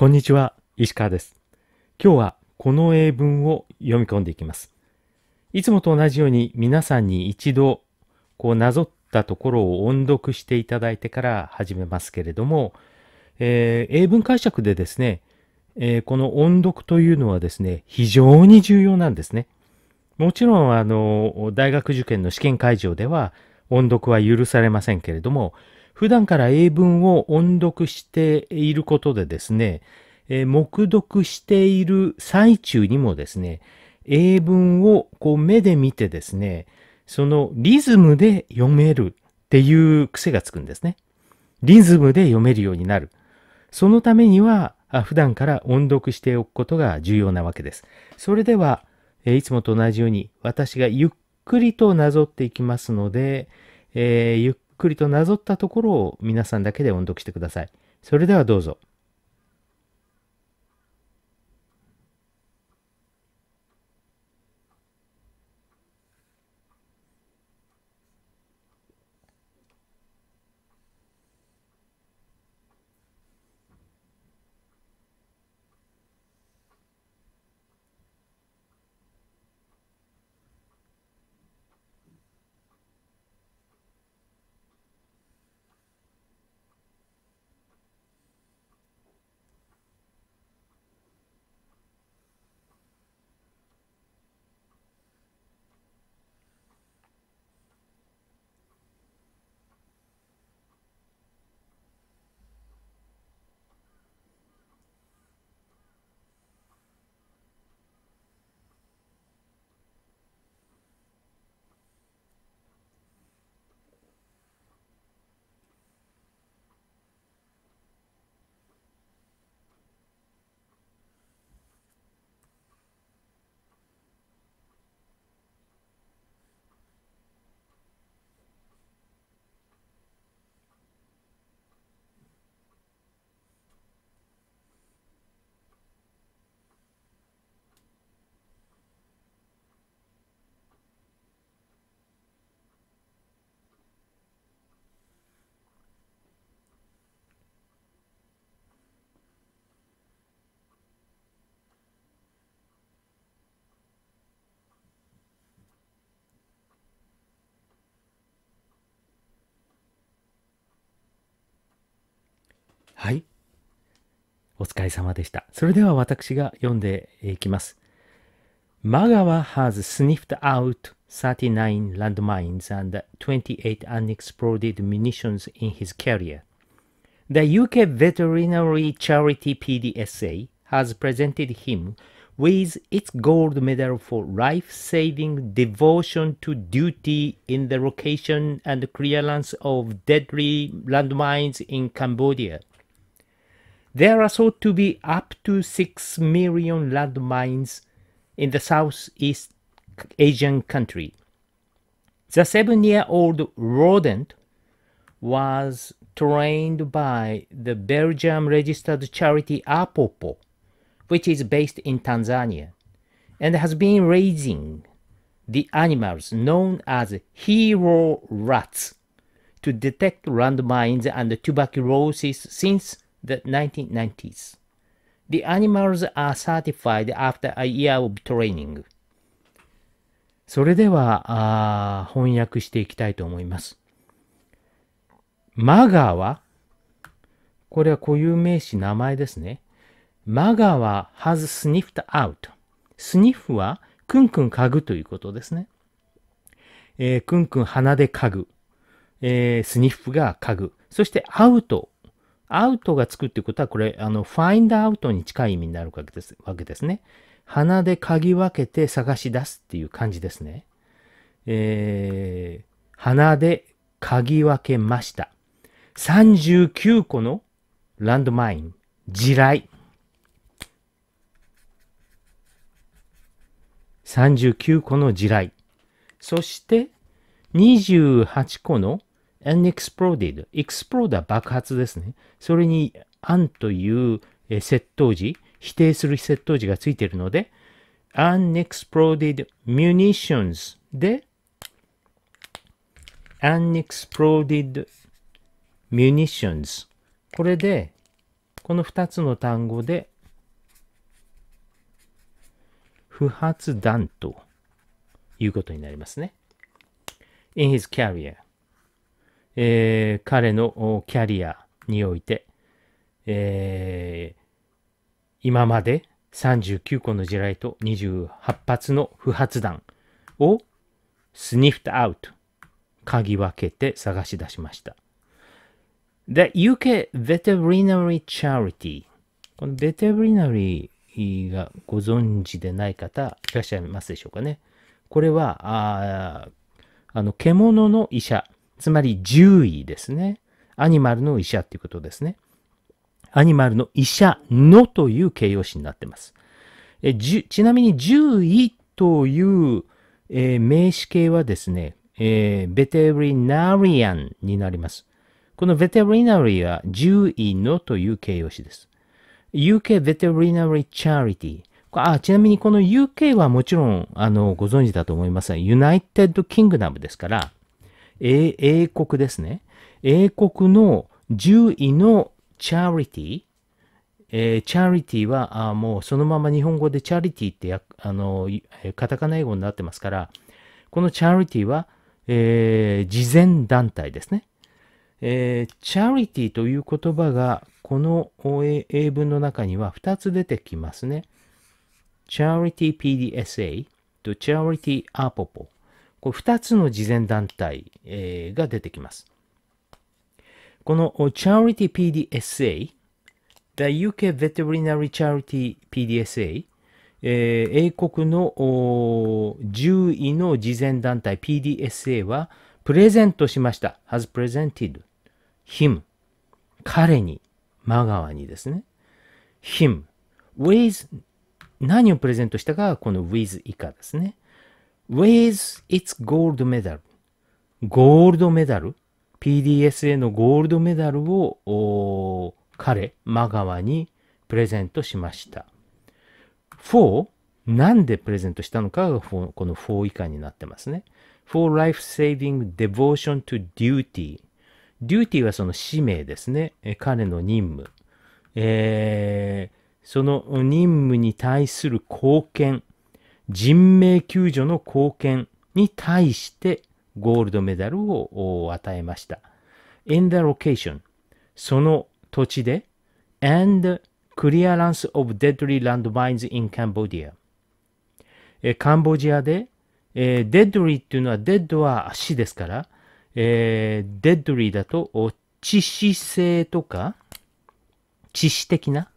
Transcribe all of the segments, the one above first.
こんにちは、石川です。今日はこの英文を読み込んでいきます。いつもと同じように皆さんに一度こうなぞったところを音読していただいてから始めますけれども、えー、英文解釈でですね、えー、この音読というのはですね、非常に重要なんですね。もちろん、あの、大学受験の試験会場では音読は許されませんけれども、普段から英文を音読していることでですね、えー、目読している最中にもですね、英文をこう目で見てですね、そのリズムで読めるっていう癖がつくんですね。リズムで読めるようになる。そのためには、普段から音読しておくことが重要なわけです。それでは、いつもと同じように私がゆっくりとなぞっていきますので、えー、ゆっっくりとなぞったところを皆さんだけで音読してください。それではどうぞ。はい。お疲れ様でした。それでは私が読んでいきます。Magawa has sniffed out 39 landmines and 28 unexploded munitions in his career. The UK veterinary charity PDSA has presented him with its gold medal for life-saving devotion to duty in the location and clearance of deadly landmines in Cambodia. There are thought to be up to 6 million landmines in the Southeast Asian country. The seven-year-old rodent was trained by the Belgium-registered charity Apopo, which is based in Tanzania, and has been raising the animals known as hero rats to detect landmines and tuberculosis since the 1990s. The animals are certified after a year of training. それでは、あ翻訳していきたいと思います。マガは、これは固有名詞名前ですね。マガは has sniffed out。スニッフはくんくん嗅ぐということですね。えー、くんくん鼻で嗅ぐ。えー、スニッフが嗅ぐ。そしてアウトアウトがつくっていうことは、これ、あの、ファインダーアウトに近い意味になるわけですわけですね。鼻で嗅ぎ分けて探し出すっていう感じですね。えー、鼻で嗅ぎ分けました。39個のランドマイン、地雷。39個の地雷。そして、28個の unexploded。explode は爆発ですね。それに an という窃盗時、否定する窃盗時がついているので、unexploded munitions で unexploded munitions これでこの2つの単語で不発弾ということになりますね。In his career えー、彼のキャリアにおいて、えー、今まで39個の地雷と28発の不発弾をスニフトアウト、嗅ぎ分けて探し出しました。The UK Veterinary Charity この Veterinary がご存知でない方いらっしゃいますでしょうかね。これは、ああの、獣の医者つまり獣医ですね。アニマルの医者っていうことですね。アニマルの医者のという形容詞になってます。えじちなみに獣医という、えー、名詞形はですね、えー、ベテリナリアンになります。このベテリナリは獣医のという形容詞です。UK Veterinary Charity。あちなみにこの UK はもちろんあのご存知だと思いますが、ユナイテッドキングダムですから、英英国ですね。英国の獣医のチャリティ、えー、チャリティはあもうそのまま日本語でチャリティってあのカタカナ英語になってますから、このチャリティは、えー、慈善団体ですね。えー、チャリティという言葉がこの英文の中には2つ出てきますね。チャリティ PDSA とチャリティアポポこれ2つの慈善団体、えー、が出てきます。このチャリティ PDSA、The UK Veterinary Charity PDSA、えー、英国の獣医の慈善団体 PDSA はプレゼントしました。has presented him 彼に、真ガにですね。him with 何をプレゼントしたかはこの with 以下ですね。with its gold medal ゴールドメダル PDSA のゴールドメダルを彼、マガワにプレゼントしました。for なんでプレゼントしたのかがこの4以下になってますね。for life saving devotion to duty duty はその使命ですね。彼の任務。えー、その任務に対する貢献人命救助の貢献に対してゴールドメダルを与えました。in the location その土地で and clearance of deadly landmines in Cambodia えカンボジアで、えー、デッドリーっていうのは dead は死ですから、えー、デッドリーだと致死性とか致死的な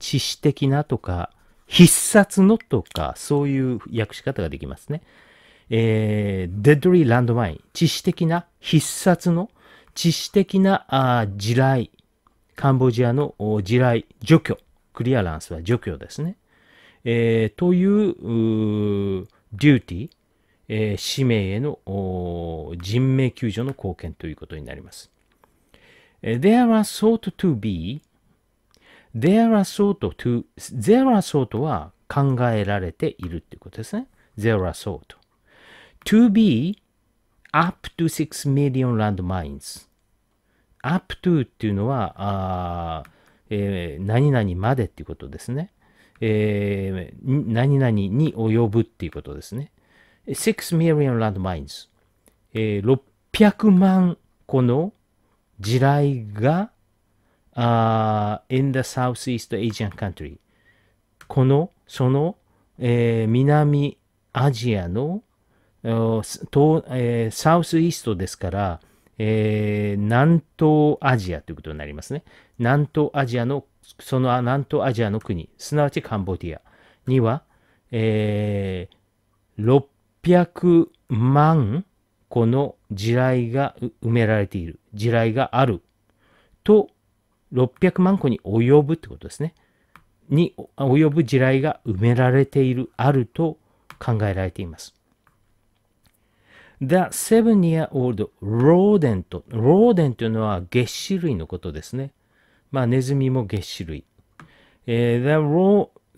致死的なとか必殺のとか、そういう訳し方ができますね。えー、deadly landmine、致死的な、必殺の、致死的なあ地雷、カンボジアの地雷、除去、クリアランスは除去ですね。えー、というう、デューティー、えー、使命への人命救助の貢献ということになります。There are thought to be there are s o u t to, there are s o u t は考えられているっていうことですね。there are s o u t to be up to 6 million landmines. up to っていうのは、あえー、何々までっていうことですね。えー、何々に及ぶっていうことですね。6 million landmines、えー、600万個の地雷が uh, in the Southeast Asian country このその、えー、南アジアの東、えー、サウスイーストですから、えー、南東アジアということになりますね。南東アジアの、その南東アジアの国、すなわちカンボディアには、えー、600万個の地雷が埋められている、地雷があると600万個に及ぶってことですね。に及ぶ地雷が埋められている、あると考えられています。The seven-year-old rodent. rodent というのは月種類のことですね。まあ、ネズミも月種類。え the,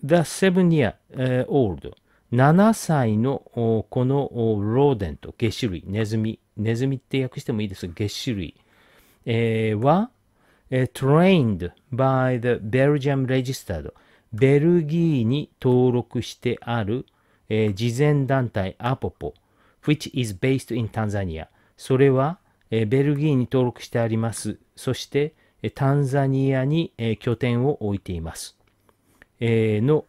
the seven-year-old. 7歳のこのローデント、月種類、ネズミ、ネズミって訳してもいいです、月種類、えー、は、trained by the Belgium registered ベルギーに登録してある、えー、慈善団体アポポ which is based in Tanzania それは、えー、ベルギーに登録してありますそして、タンザニアに、えー、拠点を置いています、えー、の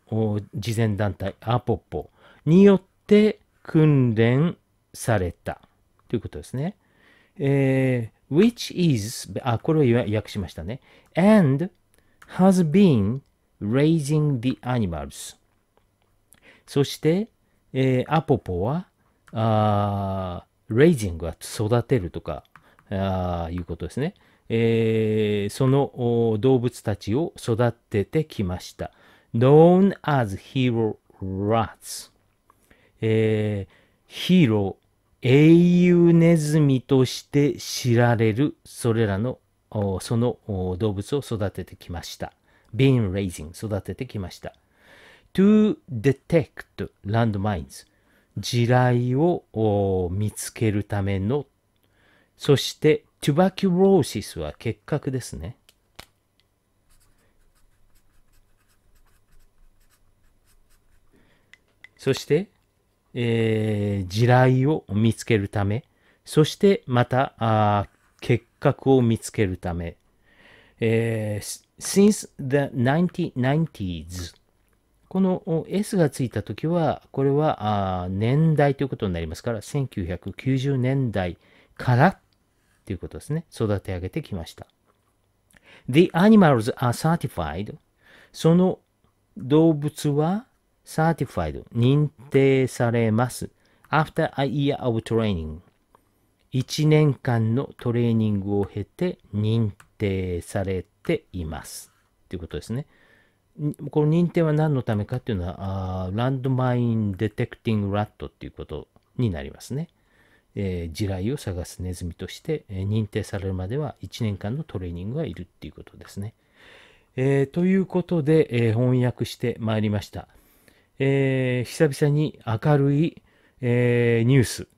慈善団体アポポによって訓練されたということですね、えー、which is, あ、これを訳しましたね。and has been raising the animals. そして、えー、アポポは、あー、raising は育てるとか、あいうことですね。えー、その動物たちを育ててきました。known as hero rats、えー、ヒーロ英雄ネズミとして知られるそれらのその動物を育ててきました。bean raising 育ててきました。to detect landmines 地雷を見つけるためのそして tuberculosis は結核ですね。そしてえー、地雷を見つけるため、そしてまた、あ結核を見つけるため、えー、since the 1990s この S がついたときは、これはあ年代ということになりますから、1990年代からということですね。育て上げてきました。The animals are certified. その動物は certified 認定されます after a year of training 1年間のトレーニングを経て認定されていますということですね。この認定は何のためかっていうのは、ランドマインデテクティングラットっていうことになりますね。えー、地雷を探すネズミとして、えー、認定されるまでは1年間のトレーニングがいるっていうことですね。えー、ということで、え翻訳してまいりました。えー、久々に明るい、えー、ニュース、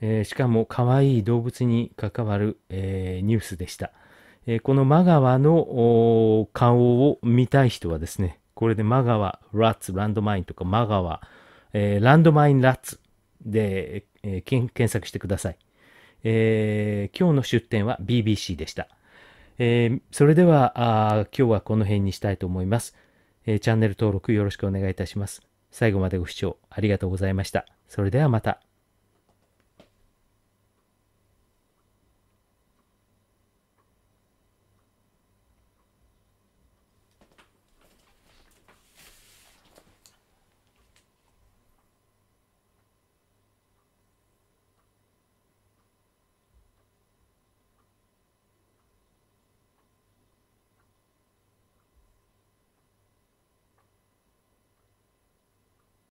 えー、しかも可愛い動物に関わる、えニュースでした。えこのマガワの顔を見たい人はですね、これでマガワラッツランドマインとかマガワ、えランドマインラッツで、え検索してください。え今日の出展は BBC でした。えー、それではあ今日はこの辺にしたいと思います、えチャンネル登録よろしくお願いいたします。最後までご視聴ありがとうございました。それではまた。